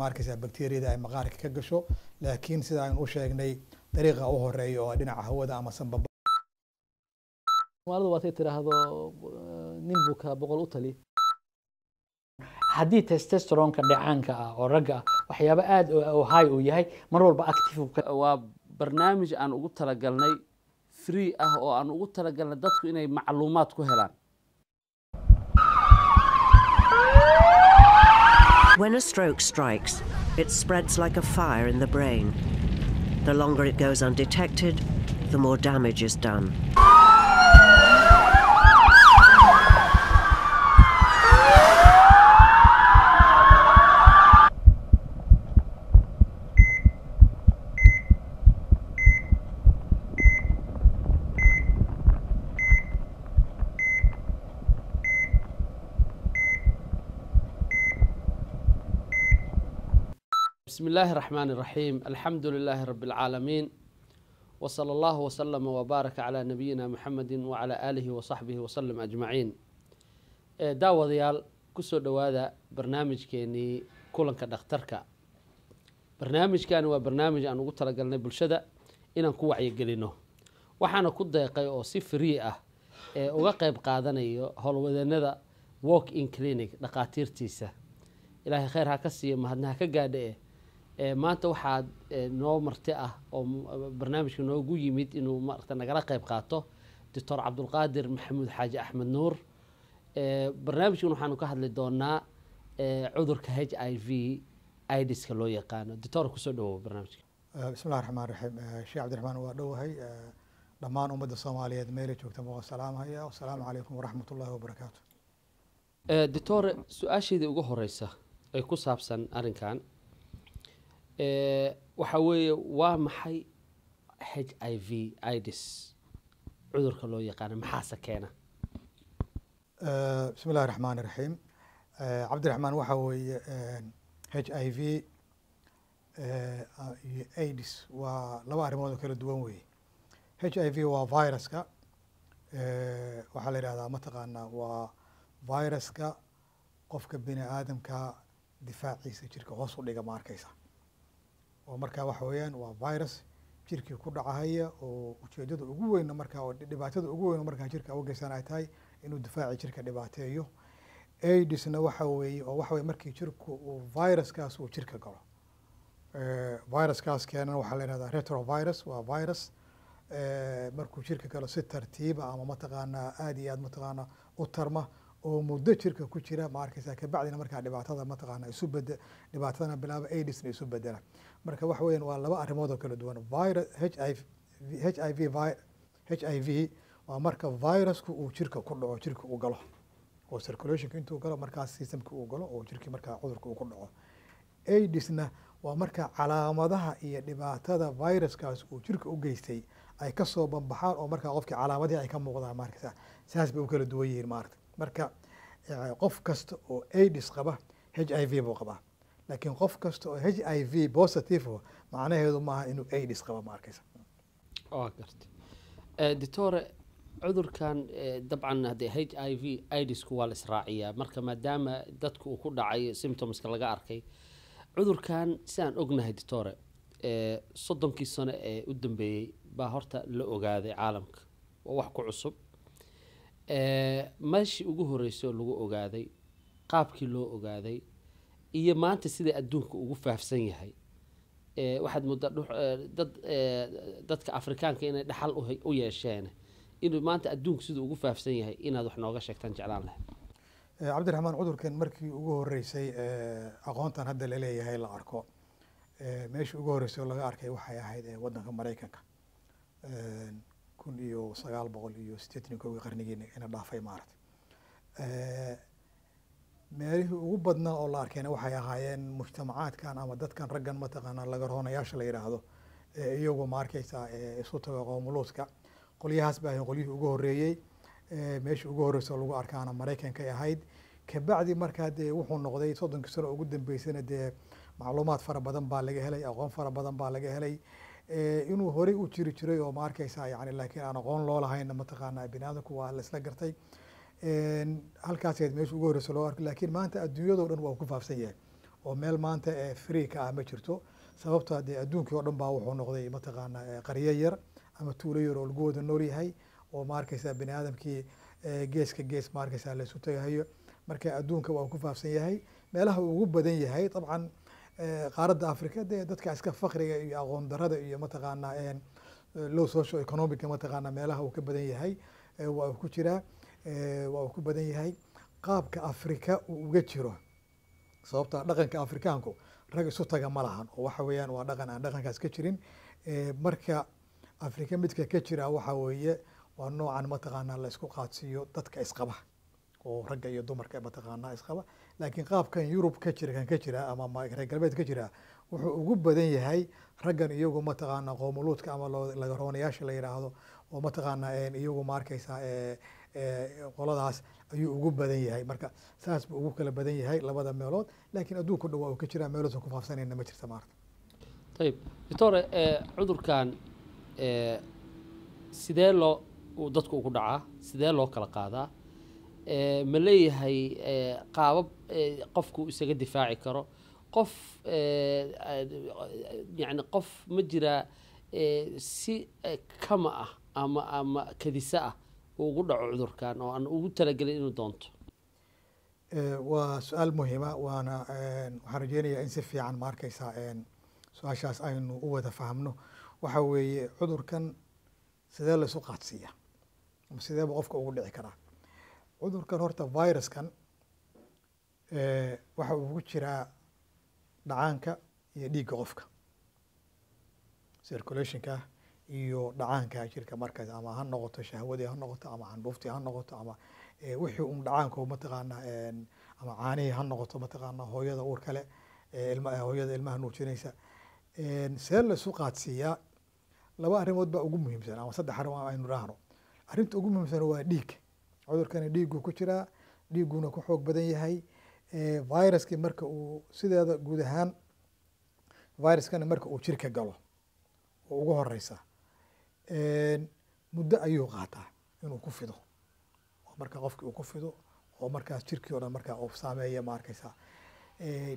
maarkaysa bacteriyada ay maqaarka ka gasho laakiin sida aynu u sheegnay dariiqa u horeeya oo dhinaca hawada ama sanbaba maaladu waatay tiraahdo eh, nin buka boqol u tali haddii testosteronka dhacaanka ah oo ragga ah waxyaaba aada oo high uu yahay mar walba active waa barnaamij aan ugu talagalnay free ah oo aan ugu talagalnay dadku inay macluumaad ku helaan When a stroke strikes, it spreads like a fire in the brain. The longer it goes undetected, the more damage is done. بسم الله الرحمن الرحيم الحمد لله رب العالمين وصلى الله وسلم وبارك على نبينا محمد وعلى آله وصحبه وسلم أجمعين daawadayaal kusoo dhowaada barnaamijkeenii kulanka dhakhtarka barnaamijkani waa barnaamij aan ugu talagalnay bulshada inaan ku wacyigelino waxaana ku deeqay oo si free ah ee uga qeyb qaadanayo howlwadeenada walk in clinic dhaqaatiirtiisa ilaahay khayr ha ka siiyo mahadna ha ka gaadha eh Eh, maanta waxaad eh, noo marti ah oo barnaamijka noogu yimid inuu maarata nagala qayb qaato doctor cabdulqaadir maxamuud xaaji axmed nuur eh, barnaamijkan waxaanu ka hadli doonaa cudurka h i v idiska loo yaqaano doctor kusoo dhawow barnaamijka bismillahi raxmaan raxiim sheekh cabdiraxmaan waa dhowahay dhammaan ummadda soomaaliyeed meela joogtaba waa salaamhaya wasalaamu calaykum waraxmat ullahi wabarakaatu doctor su-aasheydii ugu horeysa ee ku saabsan arrinkan waxa weeye waa maxay h i v ids cudurka loo yaqaana maxaase keena bismi illahi raxmaan iraxiim cabdiraxmaan waxaa weeye h i v iyo aids waa laba arrimood oo kala duwan weeye h i v waa viruska waxaa la yidhahdaa mataqaanaa waa viruska qofka bini aadamka difaaciisa jirka hoos u dhiga ma arkeysa oo markaa waxa weeyaan waa virus jirkii ku dhacahaya oo ujeedada ugu weyna markaa oo dhibaatada ugu weyn markaa jirka u ay tahay inuu difaaci jirka dhibaateeyo aidisna waxa weeye oo waxa weye markii jirku uu viruskaas uu jirka galo viruskaas keenan waxaa la yihahdaa retrovirus waa virus markuu jirka galo si tartiiba ah ama mataqaanaa aada iyo aad mataqaanaa u tarma oo muddo jirka ku jira ma arkeysaa kabacdina markaa dhibaatada mataqaanaa isu bede dhibaatadana bilaaba aidisna isu bedela marka waxa weyan waa laba arrimood oo kala duwan virus h i v h i v waa marka viruska uu jirka ku dhaco jirka uu galo oo circulationka intuu galo markaa systemka uu galo oo jirkii markaa cudurka uu ku dhaco aidisna waa marka calaamadaha iyo dhibaatada viruskaas uu jirka u geystay ay kasoo banbaxaan oo markaa qofkii calaamadihii ay ka muuqdaan maarkasa saas bay u kala duwan yihiin maarata marka eh, qof kasta oo aidis qaba h i v buu qabaa laakiin qof kasta oo h i v positive macnaheedu maaha inuu aids qaba ma arkaysa waa garta eh, doctore cudurkan eh, dabcan haddee h i v idsku waa la israaciyaa marka maadaama dadku uu ku dhacay symptomska laga arkay cudurkan sidaan ognahay doctore eh, soddonkii sano ee u dambeeyey baa horta la ogaaday caalamka waa wax ku cusub meeshii ugu horreysay oo lagu ogaaday qaabkii loo ogaaday iyo maanta sida adduunka ugu faafsan yahay waxaad moodaa dad dadka afrikaanka inay dhaxal u yeesheen inuu maanta adduunka siduu ugu faafsan yahay inaad wax nooga sheegtaan jeclaan leh cabdiraxmaan cudurkan markii ugu horeysay aqoontan hadda laleeyahay la arko meeshii ugu horreysay oo laga arkay waxay ahayd waddanka maraykanka kun iyo sagaal boqol iyo siddeetan iyo kowgii qarnigiina ina dhaafay maarata meelihii ugu badnaa oo la arkeen waxay ahaayeen mujtamacaadkan ama dadkan raggan mataqaanaa lagarohonayaasha la yidhaahdo iyagu ma arkeysaa isu taga qoomuluuska qolyahaas ba qolyihii ugu horeeyey meeshii ugu horreyso lagu arkaana maraykankay ahayd kabacdi markaa dee wuxuu noqday soddonkii sano ugu dambeysana dee macluumaad fara badan baa laga helay aqoon fara badan baa laga helay inuu horey u jiri jiray oo maarkaysaa arkeysaa laakiin aan aqoon loo lahayn mataqaanaa bini aadamku waa la gartay halkaaseed meesha ugu horeysa loo arko lakiin maanta adduunyado dhan waa ku faafsan yahay oo meel maanta ee eh, free ah ma jirto sababto adee ah adduunkii oo dhan baa wuxuu noqday mataqaanaa eh, qaryo yar ama tuulo yar oo lagu wada nool yahay oo maarkaysaa bani aadamkii eh, geeska gees ma arkaysaa tagahayo marka adduunka waa ku faafsan yahay meelaha uu ugu badan yahay dabcan qaaradda africa dee dadka iska fakriga iyo aqoon darada iyo mataqaanaa low social economica mataqaanaa meelaha uu ka badan yahay waa ku jiraa waa uu ku badan yahay qaabka afrika uu uga jiro sababtaa dhaqanka afrikaanku rag isu taga ma lahan oo waxa weeyaan waa dhaqan aan dhaqankaas ka jirin marka afrika midka ka jira waxa weeye waa noocan mataqaanaa laysku qaadsiiyo dadka isqaba oo ragga iyo dumarka mataqaanaa isqaba laakiin qaabkan yurub ka jira kan ka jira ama reer galbeed ka jira wuxuu ugu badan yahay raggan iyagu mataqaanaa qoomuluudka ama lagaronayaasha la yidhaahdo oo mataqaanaa iyagu maarkaysaa qoladaas ayuu ugu badan yahay marka saas buu ugu kala badan yahay labada meelood laakiin adduunka dhan uu ka jiraa meeloosan kufaafsanayna ma jirta maarata ayib doctore cudurkan sidee loo dadku ugu dhacaa sidee loo kala qaadaa ma leeyahay qaabab qofku isaga difaaci karo qof yani qof ma jiraa si kama ah ama ama kadisa ah ugu dhaco cudurkan oo aan ugu talagelin inuu doonto eh, waa su-aal muhiima waana waxaan rajeynayaa in si fiican ma arkeysaa su-aashaas aynu u wada fahmno waxa weeye cudurkan sidee laysu qaadsiiya sideeba qofka ugu dhici karaa cudurkan horta viruskan eh, waxa uu ku jiraa dhacaanka iyo dhiigga qofka circulationka iyo dhacaanka jirka markaas ama ha noqoto shahwadii ha noqoto ama candhuuftii ha noqoto ama eh, wixii un dhacaanko mataqaanaa ama caanihii ha noqoto mataqaanaa hooyada uur kale eh, eh, hooyada ilmaha nuujinaysa see laisu qaadsiiyaa laba arrimood baa ugu muhiimsan ama saddex arrimood aynu raahno arrinta ugu muhiimsan waa dhiig cudurkani dhiigu ku jiraa dhiigguna ku xoog badan yahay viruski marka uu sideeda guud ahaan viruskani marka uu jirka galo oo ugu horeysa muddo ayuu qaataa inuu ku fido oo markaa qofkii uu ku fido oo markaas jirkii oo dhan markaa u saameeya ma arkaysaa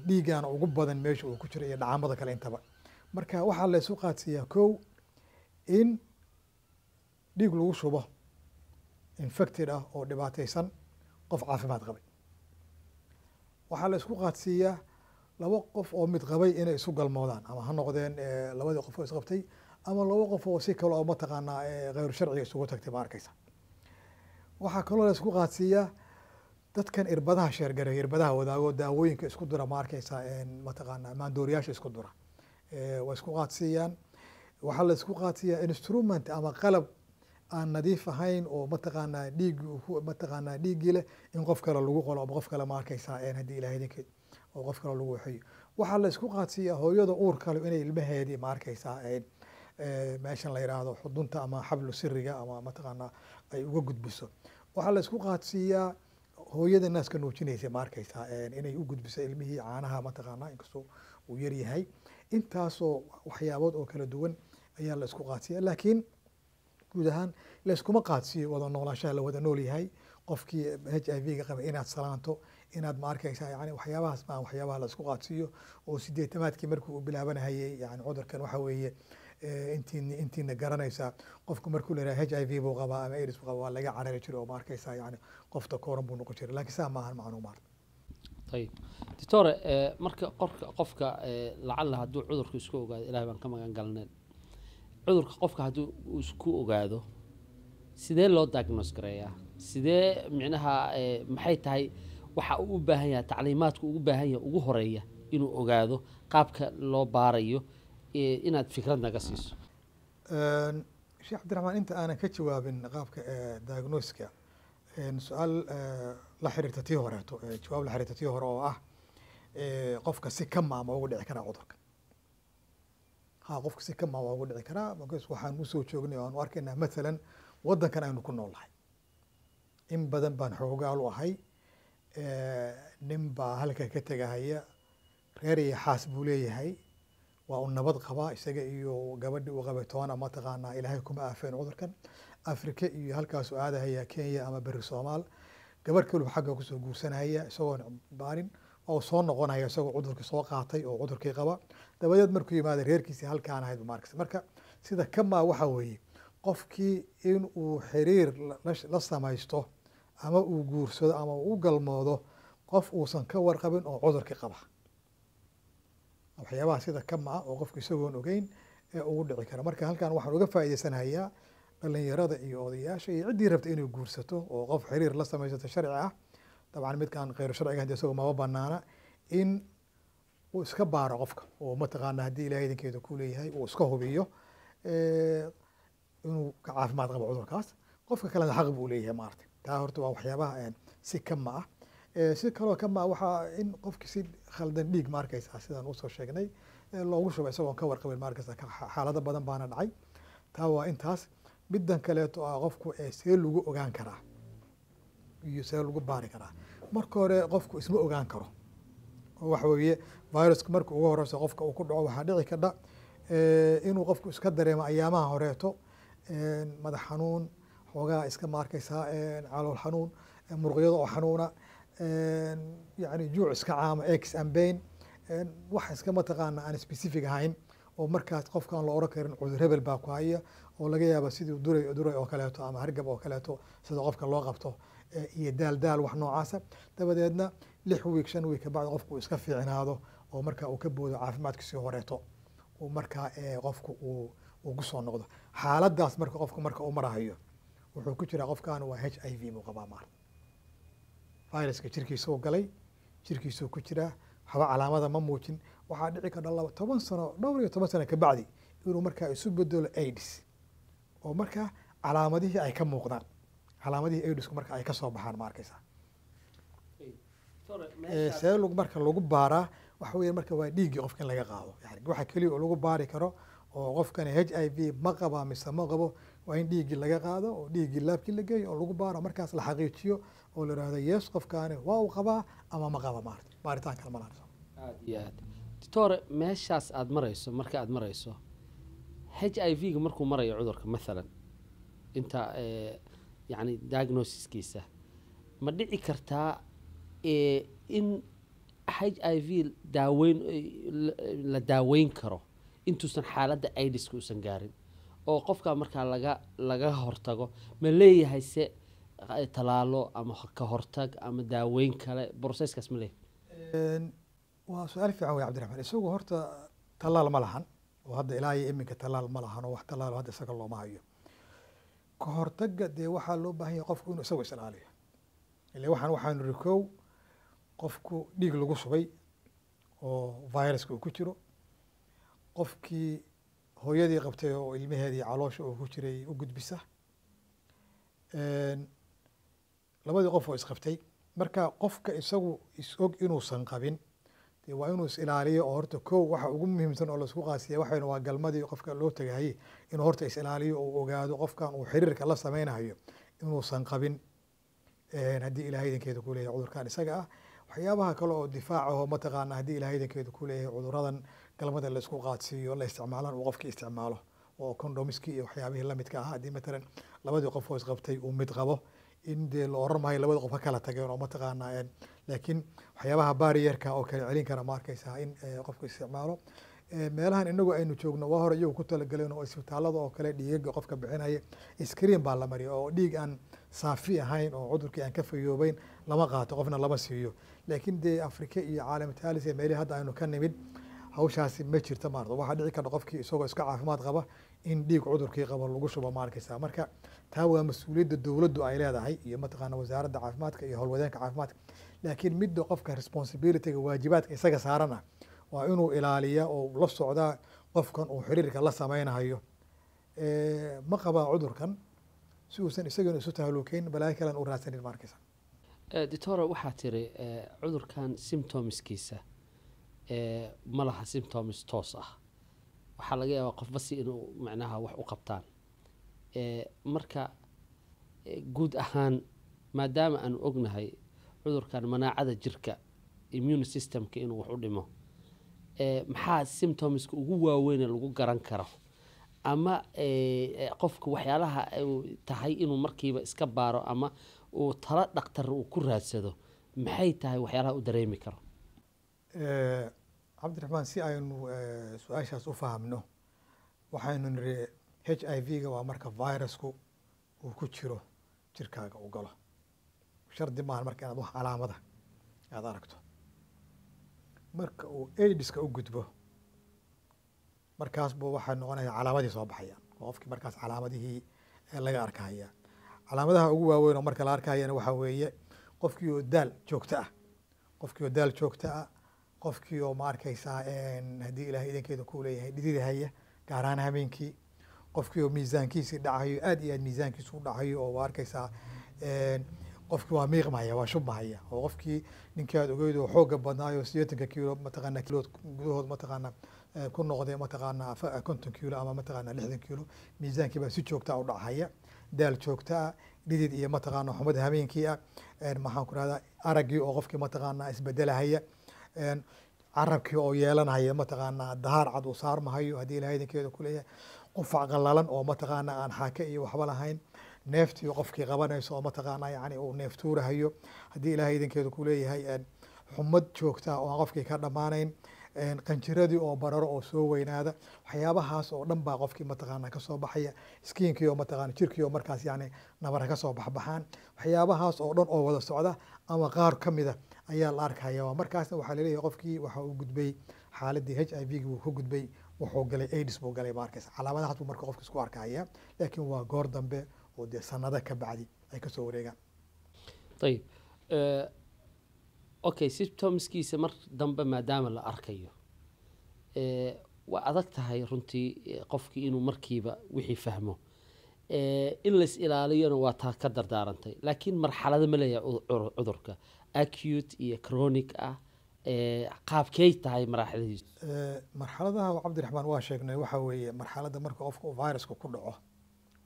dhiiggaana ugu badan meesha uu ku jiro iyo dhacamada kale intaba marka waxaa la isu qaadsiiyaa kow in dhiig lagu shubo infected ah oo dhibaataysan qof caafimaad qabay waxaa la qaadsiiyaa laba qof oo mid qabay inay isu galmoodaan ama ha noqdeen labadii qof oo isqabtay ama laba qof oo si kale oo mataqaanaa kheyru sharciga isugu tagtay ma arkeysa waxaa kaloo laisku qaadsiiya dadkan irbadaha sheergareeya irbadaha wadaago daawooyinka isku dura ma arkeysa mataqaanaa maandooriyaasha isku dura way isku qaadsiiyaan waxaa laisku qaadsiiyaa instrument ama qalab aan nadiif ahayn oo mataqaanaa dhiig mataqaanaa dhiiggii leh in qof kale lagu qolo ama qof kale ma arkeysa haddii ilahay idinkeed oo qof kale lagu waxiyo waxaa laisku qaadsiiya hooyada uur kale inay ilmaheedii ma arkeysaa meeshan la yidhaahdo xudunta ama xablu siriga ama mataqaanaa ay uga gudbiso waxaa laisku qaadsiiyaa hooyada naaska nuujinaysa ma arkaysaa inay u gudbiso ilmihii caanaha mataqaanaa inkastoo uu yaryahay intaasoo waxyaabood oo kala duwan ayaa la qaadsiiya laakiin guud ahaan layskuma qaadsiiyo wada noolaanshaha la wada nool yahay qofkii h i v ga qaba inaad salaanto inaad ma arkaysaa yani waxyaabahaas maa waxyaabaha la qaadsiiyo oo sideetamaadkii markii u bilaabanahayey yani cudurkan waxa weeye Eh, intiina garanaysaa qofku markuu la h i v buu qabaa ama rs qaba waa laga carari jira oo ma arkaysaa yani qofta kooran buu noqon jiray lakiin saa maahan macnu maar ayib doctore eh, marka qorka qofka eh, lacalla hadduu cudurka isku ogaado ilahay baan ka magan galneen cudurka qofka haddii uu isku ogaado sidee loo diagnose gareeyaa sidee micnaha maxay tahay waxa uu u baahan yahay tacliimaadku ugu baahan yahay ugu horeeya inuu ogaado qaabka loo baarayo inaad fikrad naga siiso sheekh cabdiraxmaan inta aanan ka jawaabin qaabka diagnoska su-aal la xiriirta tii horeeto jawaab la xiriirta tii hore oo ah qofka si ka maama ugu dhici karaa cudurka ha qofka si ka maama ugu dhici karaa markas waxaan usoo joognay o aanu arkaynaa mathalan waddankan aynu ku noolnahay in badan baan xoogaal u ahay nin baa halka ka tegahaya reer iyo xaas buu leeyahay waa u nabad qabaa isaga iyo gabadhii uu qabay toona mataqaanaa ilaahay kuma aafeen cudurkan afrika iyo halkaasu aadahayaa kenya ama beri soomaal gabadh kalu xagga kusoo guursanaya isagoon baarin oo soo noqonaya isagoo cudurkii soo qaatay oo cudurkii qaba dabadeed markuu yimaada reerkiisii halkaan ahayd maarkas marka sida kamaa waxa weeye qofkii in uu xiriir la samaysto ama uu guursado ama u galmoodo qof uusan ka warqabin oo cudurkii qaba waxyaabaha sida kama ah oo qofka isagoon ogeyn ee ugu dhici kara marka halkan waxaan uga faa'iidaysanayaa dhallinyarada iyo odayaasha iyo ciddii rabta inay guursato oo qof xiriir la samaysato sharci ah dabcan midkaan kheyru sharciga hadi isagoo maba banaana in uu iska baaro qofka oo mataqaana haddii ilahay idinkeeda ku leeyahay uu iska hubiyo eh, inuu ka caafimaad qabo cudurkaas qofka kalena xaq buu leeyahay maarata taa horta waa waxyaabaha eh, si kama ah Eh, si kaloo kama waxaa in qofki si khaldan dhiig ma arkaysa sidaan usoo sheegnay eh, loogu shuba isagoon ka warqabin ma arkaysa xaalado badan baana dhacay taa waa intaas middan kaleeto ah qofku eh, see lagu ogaan karaa iyo see lagu baari karaa marka hore qofku isma ogaan karo oo waxa weeye viruska marka ugu horeyso qofka uu ku dhaco waxaa dhici kadha inuu qofku iska dareemo ayaamaha horeeto madax xanuun xoogaa iska ma arkaysaa calool xanuun muruqyada oo xanuuna yani juuciska caama ex ambain wax iska mataqaana aan specific ahayn oo markaas qofkaan la oran karin cudur hebel baa ku haya oo laga yaaba sidii duray duray oo kaleeto ama hargab oo kaleeto sida qofka loo qabto iyo daal daal wax noocaasa dabadeedna lix week shan week kabacdi qofku uu iska fiicnaado oo markaa uu ka boodo caafimaadkiisii horeeto uu markaa qofku uu uu ku noqdo xaaladaas marka qofka marka u marahayo wuxuu ku jiraa qofkaan waa h i v muu maarta viruska jirkiisa u galay jirkiisuu ku jiraa waxba calaamada ma muujin waxaa dhici kardha laba toban sano dhowr iyo toban sano kabacdi inuu markaa isu bedelo aids oo markaa calaamadihii ay ka muuqdaan calaamadihii aidisku marka ay kasoo baxaan ma arkaysaa see marka lagu baaraa waxa weya marka waa dhiiggii qofka laga qaado yani waxa keliya oo lagu baari karo oo qofkan h i v ma qabaa mise ma qabo waa in dhiiggii laga qaado oo dhiiggii laabkii la geeyo oo lagu baaro markaas la xaqiijiyo oo la ihahda yes qofkaani waa u qabaa ama ma qaba maarata baaritaan kale malaarso aad iyo aad doctor meeshaas aada marayso marka aad marayso h i v ga markuu marayo cudurka maalan inta eh, yani diagnosiskiisa ma dhici kartaa eh, in h i v daaweyn eh, la daaweyn karo intuusan xaaladda idiska uusan gaarin oo qofkaa markaa laga laga hortago ma leeyahay se talaalo ama ka hortag ama daaweyn kale brocesskaas ma lehe waa su-aal fiican wey cabdiraxmaan isagu horta talaal ma lahan oo hadda ilaa iyo iminka tallaal ma lahan oo wax talaal hadda isaga looma hayo ka hortagga dee waxaa loo baahan yahay qofku inuu isagu is-ilaaliyo ile waxaan waxaanu rikow qofku dhiig lagu subay oo viruska uu ku jiro qofkii hooyadii qabtay oo ilmaheedii caloosha uu ku jiray u gudbisa labadii qof oo isqabtay marka qofka isagu isog inuusan qabin de waa inuu is-ilaaliyo oo horta kow waxa ugu muhiimsan oo laisku qaasiya waxayn waa galmadii qofka loo tagayey inuu horta is-ilaaliyo oo ogaado qofkan uu xiriirka la samaynayo inuusan qabin haddii ilahay idankeeda ku cudurkan isaga ah waxyaabaha kale oo difaacaho mataqaana haddii ilahay idankeeda ku leeyahay cuduradan galmada laisku qaadsiiyo la isticmaalan uu qofkii isticmaalo oo kondomiskii iyo waxyaabihii lamidka ah haddii matalan labadii qof oo isqabtay uu mid qabo in dee la oran maayo labada qof ka kala tageen oo mataqaana laakiin waxyaabaha barrierka oo kale celin kara ma arkaysaa in eh, qofku isticmaalo eh, meelahan inagu aynu joogno waa hore iyagu ku talagalen oo isbitaalada oo kale dhiigaga qofka bixinaya screen baa la mariya oo dhiig aan saafi ahayn oo cudurkii aan ka fayoobeyn lama qaato qofna lama siiyo laakiin dee afrika iyo caalamtaalis ee meelihii hadda aynu ka nimid hawshaasi ma jirta maarata waxaa dhici karta qofkii isagoo iska caafimaad qaba in dhiig cudurkii qaba lagu shubo ma marka taa waa mas-uuliyadda dowladdu ay leedahay iyo mataqaana wasaaradda caafimaadka iyo howlwadeenka caafimaadka laakiin midda qofka responsibilityga waajibaadka isaga saaran ah waa inuu ilaaliya oo la socdaa qofkan uu xiriirka la sameynahayo ma qabaa cudurkan si uusan isagana isu tahalukeyn balaayo kalen u raadsanin maarkaysa arkeysa doctora waxaa tiri cudurkan symptomskiisa malaha symptoms toos ah waxaa laga yaabaa qof basi inuu macnaha wax u qabtaan marka guud ahaan maadaama aanu ognahay cudurkan manaacada jirka immune systemka inuu wax u dhimo maxaa symptomska ugu waaweyne lagu garan karo ama qofka waxyaalaha tahay inuu markiiba iska baaro ama uu talo dhaktar uu ku raadsado maxay tahay waxyaalaha u dareemi karo cabdiraxmaan si aynu eh, su-aashaas u fahamno waxaynu niri h i v ga waa marka virusku uu ku jiro jirkaaga u galo shardi maaha marka inaad wax calaamada aada aragto marka uu aidiska u gudbo markaas buu waxaa noqonaya calaamadii soo baxayaan qofkii markaas calaamadihii laga arkahayaa calaamadaha ugu waaweyn oo marka la arkahayana waxaa weeye qofkii oo daal joogto ah qofkii oo daal joogto ah qofkii oo ma arkaysaa haddii ilahay idankeeda ku leeyahay dhididahaya gaarahaan habeenkii qofkii oo miisaankiisii dhacayo aad iyo aad miisaankiisu u dhacayo oo waa arkaysaa qofkii waa miiqmahaya waa shubmahaya oo qofkii ninkii aad ogeydo xooga badnaayo sideetanka kilo mataqaana kilood gudahood mataqaana ku noqday mataqaana konton kilo ama mataqaana lixdan kilo miisaankii baa si joogtaa ah u dhachaya daal joogtaa ah, dhidid iyo mataqaana xumad habeenkii ah maxaan ku rahdaa araggii oo qofkii mataqaana isbedelahaya carabkii oo yeelanhaya mataqaana dahaar cad uu saarmahayo hadii ila haydankeeda kuleeyahay qufac qalalan oo mataqaana aan xaake iyo waxba lahayn neeftii qofkii qabanayso oo mataqaana yani uu neeftuurahayo haddii ila haydankeeda kuleeyahay xumad joogtaa oo aan qofkii ka dhammaanayn qanjiradii oo bararo oo soo weynaada waxyaabahaas oo dhan baa qofkii mataqaana kasoo baxaya skiinkii oo mataqana jirkii oo markaas yani nabara kasoo baxbaxaan waxyaabahaas oo dhan oo wada socda ama qaar ka mida ah ayaa la arkaya markaasna waxaa laleeyahy qofkii waxa uu gudbay xaaladii h i v gi wuu ku gudbay wuxuu galay aids buu galay ma arkaysa calaamadahaas buu marka qofka isku arkaya laakiin waa goor dambe oo dee sanada ka bacdi ay kasoo wareegaan ayib eh, okay symptomskiisa mar dambe maadaama la arkayo eh, waa adag tahay runtii eh, qofkii inuu markiiba wixii fahmo in lays ilaaliyona waa taa ka dardaarantay laakiin marxalada ma leeyahay cudurka acute iyo chronic ah qaabkey tahay maraaxiladiisu marxaladaha cabdiraxmaan waa sheegnay waxaa weeye marxaladda marka qofka uu viruska ku dhaco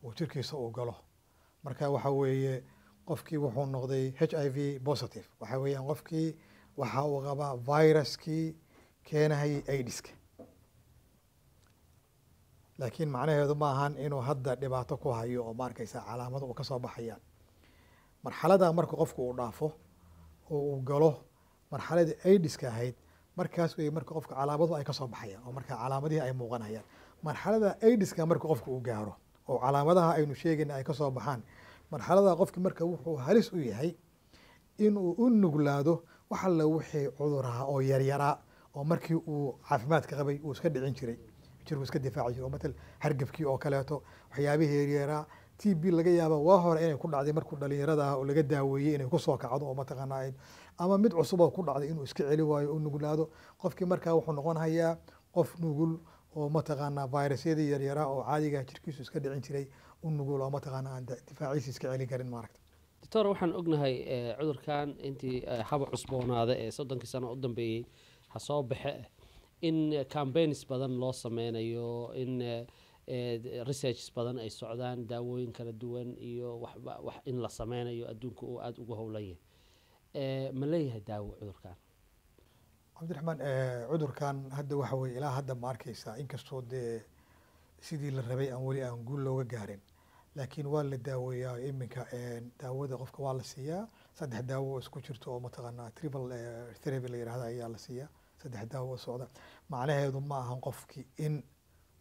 uu jirkiisa uu galo marka waxaa weeye qofkii wuxuu noqday h i v positive waxaa weeyaan qofkii waxa uu qabaa viruskii keenahayay aidiska laakiin macnaheedu ma ahan inuu hadda dhibaato ku hayo oo ma arkaysa uu kasoo baxayaan marxaladaa marka qofku uu dhaafo oo uu galo marxaladii aidiska ahayd markaas wey marka qofka calaamadu ay kasoo baxayaan oo marka calaamadihii ay muuqanayaan marxalada aidiska marka qofka uu gaaro oo calaamadaha aynu sheegayna ay kasoo baxaan marxalada qofki marka wuxuu halis u yahay inuu u nuglaado wax alla wixii cuduraha oo yaryaraa oo markii uu caafimaadka qabay uu iska dhicin jiray jirku iska difaaci jiro matal hargabkii oo kaleeto waxyaabihii yeryeeraa t b laga yaaba waa hore inay ku dhacday markuu dhalinyarada ah oo laga daaweeyey inay kusoo kacdo oo mataqaanaa ama mid cusub ku dhacday inuu iska celi waayo u nuglaado qofkii markaa wuxuu noqonhayaa qof nugul oo mataqaanaa virusyadii yaryaraa oo caadigaa jirkiisu iska dhicin jiray u nugul oo mataqaana aan difaaciisa iska celi karin maaragta doctor waxaan ognahay eh, cudurkan intii eh, haba cusboonaada ee soddonkii sano u dambeeyey ha soo baxe in eh, cambaigns badan loo sameynayo in eh, eh, research badan ay socdaan daawooyin kala duwan iyo waxba wax in la sameynayo adduunka oo aada ugu howlan yahay ma leeyahay daawo cudurkan cabdiraxmaan cudurkan hadda waxa weye ilaa hadda ma arkaysaa inkastoo dee sidii la rabay aan weli aan guul looga gaarin laakiin waa la daaweeyaa iminka daawada qofka waa la siiyaa saddex daawo oo isku jirto oo mataqaanaa tribal therapy la yirahda ayaa la siiyaa saddex daawo socda macnaheedu ma ahan qofkii in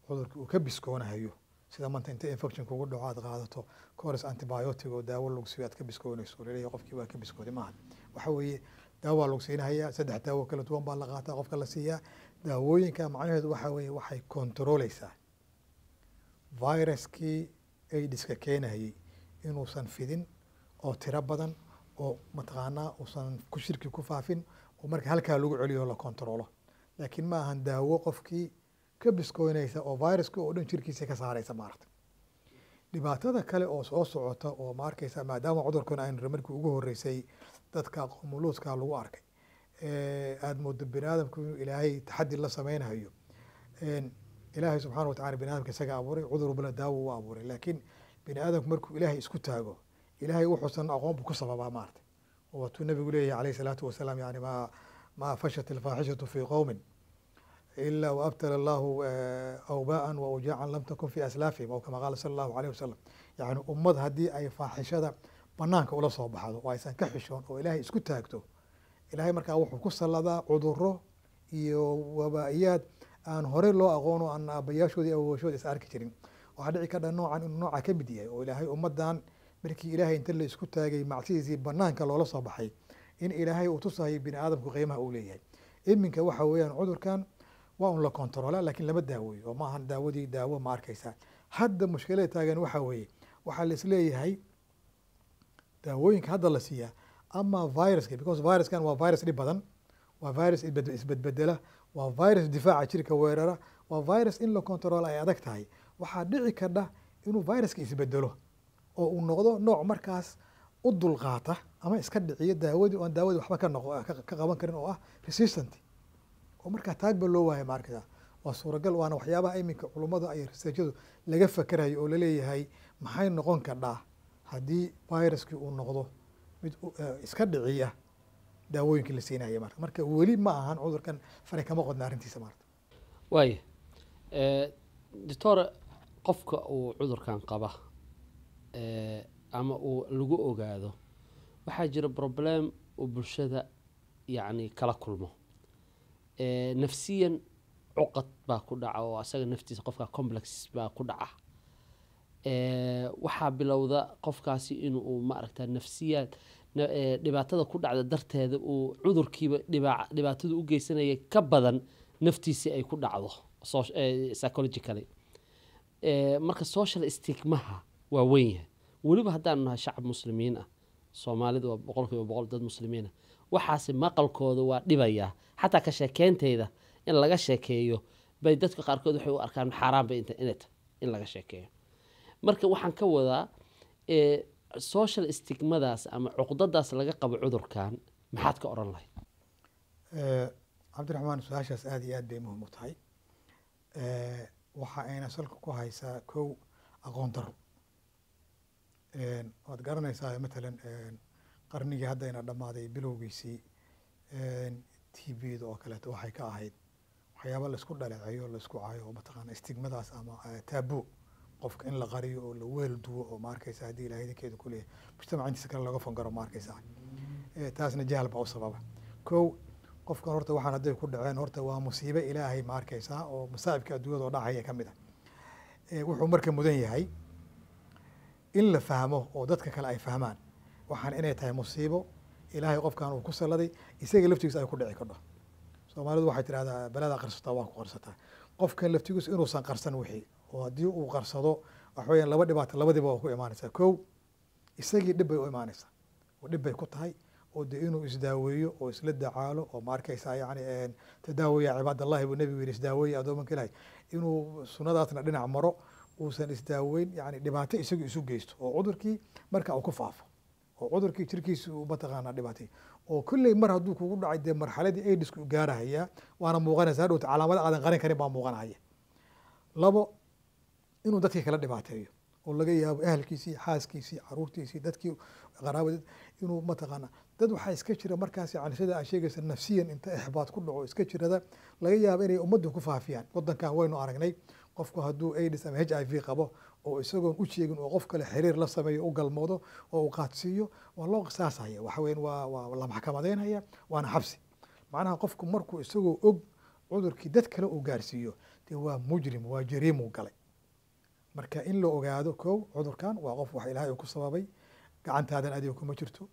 cudurkii uu ka biskoonahayo sida maanta inta infection kugu dhaco aad qaadato coris antibiotic oo daawo lagu siiyo aad ka biskoonayso laleeyahay qofkii waa ka biskooday maaha waxa weeye daawa lagu siinahaya saddex daawo kala duwan baa la qaataa qofka la siiyaa daawooyinka macnaheedu waxa weeye waxay controleysaa viruskii aidiska keenahayey inuusan fidin oo tiro badan oo mataqaanaa uusan ku shirki ku faafin oo marka halkaa lagu celiyo la controlo laakiin ma ahan daawo qofkii ka biskoynaysa oo viruska oo dhan jirkiisa ka saaraysa maaragta dhibaatada kale oo soo socota oo ma maadaama cudurkan aynu markii ugu horeysay dadka aqoomuluudka lagu arkay aada moodo bini aadamku inuu ilaahay taxadi la sameynhayo ilaahay subxaana watacala bini adamka isaga abuuray cudur daawo u abuuray laakiin bini aadamku markuu ilaahay isku taago ilaahay wuxuusan aqoon buu ku sababaa maarata waatuu nabigu leeyahay alayh salaatu wasalaam yani ma ma fashat alfaaxishatu fi qowmin ila waabtala allahu awbaan waujacan lam takun fi aslaafihim o kama qaala sala allahu aleyh wasalam yani ummad haddii ay faaxishada banaanka ula soo baxdo oo aysan ka xishoon oo ilaahay isku taagto ilaahay markaa wuxuu ku salladaa cuduro iyo wabaa'iyaad aan horey loo aqoon oo aan aabbayaashoodii awowashoodi is arki jirin waxaa dhici kadha noocan inuu nooca ka mid yahay oo ilaahay ummadan markii ilaahay inta la isku taagay macsidiisii banaanka loola soo baxay in ilaahay uu tusahay bini aadamku qiimaha uu leeyahay iminka waxa weeyaan cudurkan waa un la kontaroolaa lakiin lama daaweeyo oo maahan daawadii daawo ma arkaysaa hadda mushkilada taagan waxaa weeye waxaa laisleeyahay daawooyinka hadda la siiyaa ama viruska because viruskan waa virus dhib badan waa virus isbedbedela waa virus difaaca jirka weerara waa virus in la kontarool ay adag tahay waxaa dhici kardha inuu viruska isbedelo oo uu noqdo nooc markaas u dulqaata ama iska dhiciyo daawadii oan daawadii waxba ka noqo ka qaban karin oo ah resistant oo markaa taagba loo waayo maarkata waa suuragal waana waxyaabaha iminka culummada ay researchadu laga fakerayo oo laleeyahay maxay noqon kadhaa haddii viruskii uu noqdo mid e, iska dhiciya daawooyinkii la siinaya marka marka weli ma ahan cudurkan fare kama qodna arrintiisa maarta waaya e, doctor qofka uu cudurkan qaba Eh, ama uu lagu ogaado waxaa jira problem uu bulshada yani kala kulmo eh, nafsiyan cuqad baa ku dhaca oo asaga naftiisa qofka complex baa ku dhaca eh, waxaa bilowda qofkaasi inuu maaragta nafsiyaad dhibaatada ku dhacda darteeda uu cudurkiiba dhibaatada u geysanaya ka badan naftiisii ay ku dhacdo psychologicaly marka social stigmaha waa weyn yahay weliba haddaanu nahay shacab muslimiin ah soomaalida waa boqol kiiba boqol dad muslimiin ah waxaase maqalkooda waa dhibayaa xataa ka sheekeynteyda in laga sheekeeyo bay dadka qaarkood waxay u arkaan xaaraan bay inay tahay in laga sheekeeyo marka waxaan ka wadaa social stigmadaas ama cuqdadaas laga qabo cudurkan maxaad ka odhan lahay cabdiraxmaan su-aashaas aada iyo aad bay muhim u tahay waxa ayna salka ku haysaa kow aqoon daro waad garanaysaa matalan qarnigii haddayna dhammaaday bilowgiisii t v-da oo kaleeto waxay ka ahayd waxyaaba laisku dhaleecayo laisku cayo oo mataqaana istigmadaas ama taabo qofka in la qariyo oo la weel duwo oo ma arkaysa haddii ilahay dankeeda ku leeyahay mujtamaca intiisa kale laga fangaro ma taasna jahal baa u sababa ko qofkan horta waxaan hadday ku dhaceen horta waa musiibe ilaahay ma oo masaa'ibka adduunyada oo dhacaya ka mid ah wuxuu marka mudan yahay in la fahmo oo dadka kale ay fahmaan waxaan inay tahay musiibo ilaahay qofkan uu ku salladay isaga laftigiis ay ku dhici kadho soomaalidu waxay tidhahdaa balada qarsataa waa ku qarsataa qofkan laftigiis inuusan qarsan wixii oo haddii uu qarsado waxa laba dhibaato labadiba waa ku imaanaysaa kow isagii dhib bay u imaanaysaa oo dhib bay ku tahay oo dee inuu isdaaweeyo oo isla dacaalo oo ma arkaysaa yacni tadaawayaa cibaadallahi buu nebigu yidhi isdaaweeye addoomanka ilaahay inuu sunnadaasna dhinac maro uusan isdaaweyn yani dhibaato isagu isu geysto oo cudurkii marka uu ku faafo oo cudurkii jirkiisa uu mataqaana dhibaatay oo kolley mar hadduu kugu dhacay dee marxaladii aidisku gaarahaya waana muuqanaysa hadhowta calaamada aadan qarin karin baa muuqanahaya labo inuu dadkii kala dhibaateeyo oo laga yaabo ahalkiisii xaaskiisii caruurtiisii dadkii qaraabad inuu mataqaana dad waxaa iska jira markaas yani sida aa sheegaysa nafsiyan inta exbaad ku dhaco iska jirada laga yaabo inay ummaddu ku faafiyaan waddankan waynu aragnay qofku hadduu aids ama h i v qabo oo isagoon u oo qof kale xiriir la sameeyo u galmoodo oo u qaadsiiyo waa loo qisaasaya waxa weyan waa waa la maxkamadaynaya waana xabsi macnaha qofku markuu isagoo og cudurkii dad kale uu gaarsiiyo dee waa mujrim waa jariimuu galay marka in la ogaado kow cudurkan waa qof wax ilaahay uu ku sababay gacantaadan adiga kuma jirto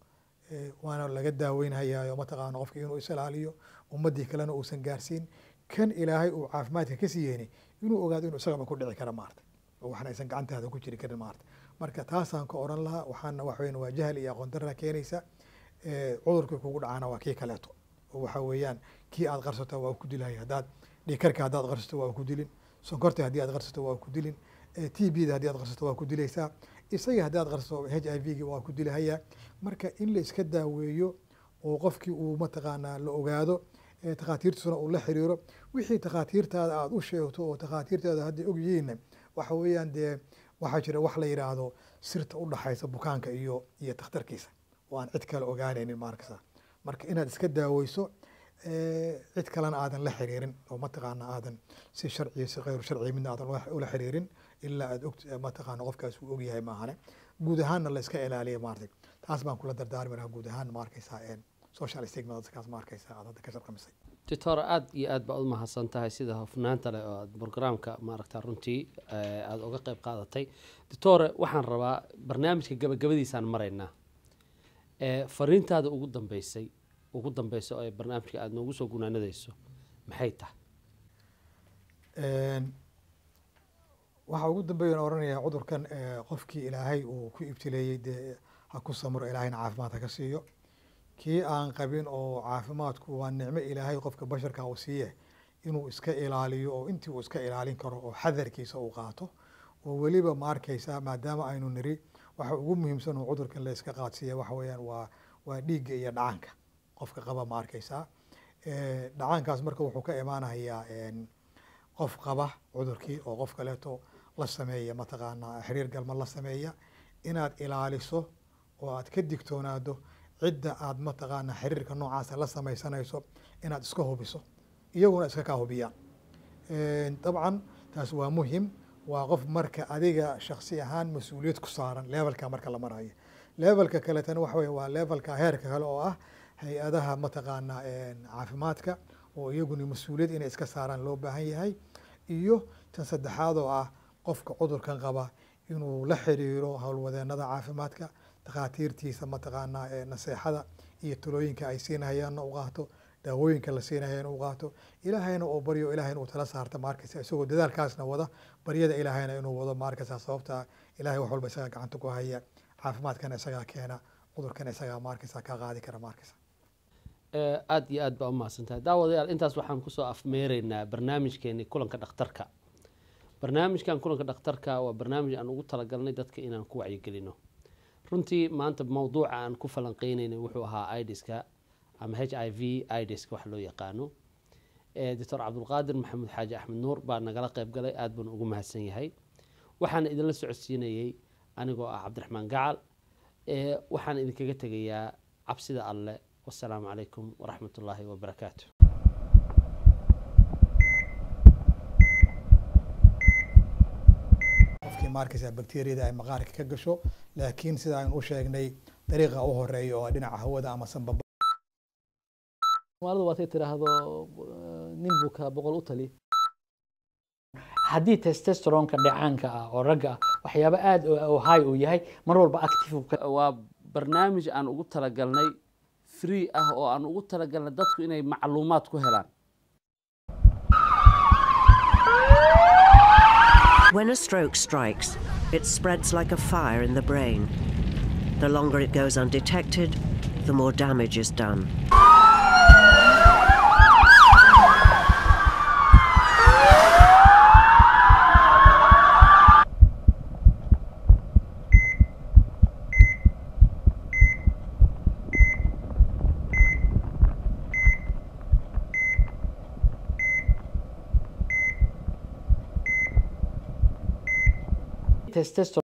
waana laga daaweynhayaayo mataqaano qofki inuu is ilaaliyo ummaddii kalena uusan gaarsiin kan ilaahay uu caafimaadka ka yeenay inuu ogaado inuu isagaba ku dhici kara maarata oo waxna aysan gacantaada ku jiri karin maarata marka taasaan ka oran lahaa waxaana waxa weyan waa jahal iyo aqoon keenaysa cudurkii kugu dhacaana waa kii kaleeto oo waxa weeyaan kii aad qarsato waa ku dilahay haddaad dhiikarka haddaad qarsato waa ku dilin sonkorta haddii aad qarsato waa ku dilin t b-da haddii aad qarsato waa ku dilaysaa isaga haddii aad qarsato h i v-gi waa ku dilahayaa marka in la iska daaweeyo oo qofkii uu mataqaanaa la ogaado takhaatiirtiisuna uu la xiriiro wixii takhaatiirtaada aada u sheegto oo takhaatiirtaada hadda ogyihiin waxa weeyaan dee waxaa jira wax la yidhaahdo sirta u dhaxaysa bukaanka iyo iyo takhtarkiisa oo aan cid kale ogaanaynin maarkasa marka inaad iska daaweyso cid kalena aadan la xiriirin oo mataqaana aadan si sharciya si kheyru sharciya midna aadan ula xiriirin ilaa aad og mataqaana qofkaas uu ogyahay maahane guud ahaanna la iska ilaaliya maartay taas baan kula dardaarmi lahaa guud ahaan maarkaysaa social stigmada kaas ma aad hadda ka sharqamisay doctor aada iyo aada baa u mahadsan tahay sida hofnaanta leh oo aada programka maaragta runtii eh, aada uga qeyb qaadatay doctore waxaan rabaa barnaamijka gabagabadiisaan maraynaa eh, fariintaada ugu dambeysay ugu dambeysa ee barnaamijka aada noogu soo gunaanadeyso maxay tahay waxaa ugu dambeeyan oranaya cudurkan eh, qofkii ilaahay uu ku ibtileeyey dee ha ku samuro ilaahayna caafimaad ha ka siiyo kii aan qabin oo caafimaadku waa nicmo ilaahay qofka basharka uu siiye inuu iska ilaaliyo oo intii uu iska ilaalin karo oo xadarkiisa uu qaato oo weliba maarkaysaa maadaama aynu niri waxa ugu muhiimsan oo cudurka la qaadsiiya waxa weyaan waa waa dhiigga iyo dhacanka qofka qaba ma arkaysaa dhacaankaas marka wuxuu ka imaanayaa qof qaba cudurkii oo qof kaleeto la sameeya mataqaanaa xiriir galma la sameeya inaad ilaaliso oo aada ka digtoonaado cidda aad mataqaana xiriirka noocaasa la samaysanayso inaad iska hubiso iyaguna iska kaa hubiyaan dabcan taas waa muhim waa qof marka adiga shaksi ahaan mas-uuliyad ku saaran levelka marka la marayo levelka kaletana waxa wey waa levelka heerka kale oo ah hay-adaha mataqaana caafimaadka oo iyaguna mas-uuliyad inay iska saaraan loo baahan yahay iyo tan saddexaad oo ah qofka cudurkan qaba inuu la xiriiro howlwadeenada caafimaadka dhakhaatiirtiisa mataqaanaa ee naseexada iyo talooyinka ay siinahayaanna u qaato daawooyinka la siinaya u qaato ilaahayna uu baryo ilahay uu tala saarta maarkaysa isagoo dadaalkaasna wada baryada ilaahayna inuu wado maarkaysa sababta ilahay wax walba isagaa gacanta ku haya caafimaadkana isagaa keena cudurkana isagaa maarkaysa ka qaadi kara maarkaysa aada iyo aad baa umahadsantahay daawadayaal intaas waxaan kusoo afmeeraynaa barnaamijkeeni kulanka dhakhtarka barnaamijkan kulanka dhakhtarka waa barnaamij aan ugu talagalnay dadka inaan ku wacyigelino runtii maanta mawduuca aan ku falanqeynayna wuxuu ahaa idiska ama h i v idiska wax loo yaqaano doctor cabdulqaadir maxamuud xaaji axmed nuur baa nagala qeyb galay aada baan ugu mahadsan yahay waxaana idinla socodsiinayay anigoo ah cabdiraxmaan gacal waxaana idinkaga tegayaa cabsida alleh wasalaamu calaykum waraxmat ullaahi wabarakaatu afkii maarkaysa bakteriyada ay maqaarka ka gasho laakiin sida aynu u dariiqa u horeeya oo dhinaca hawada ama sanbaba soomaalida waatay tiraahdo eh, nin buka boqol u tali haddii testosteronka dhacaanka ah oo ragga ah waxyaaba aada oo high uu yahay mar walba active waa barnaamij aan ugu talagalnay free ah oo aan ugu talagalnay dadku inay macluumaad ku helaan When a stroke strikes, it spreads like a fire in the brain. The longer it goes undetected, the more damage is done. este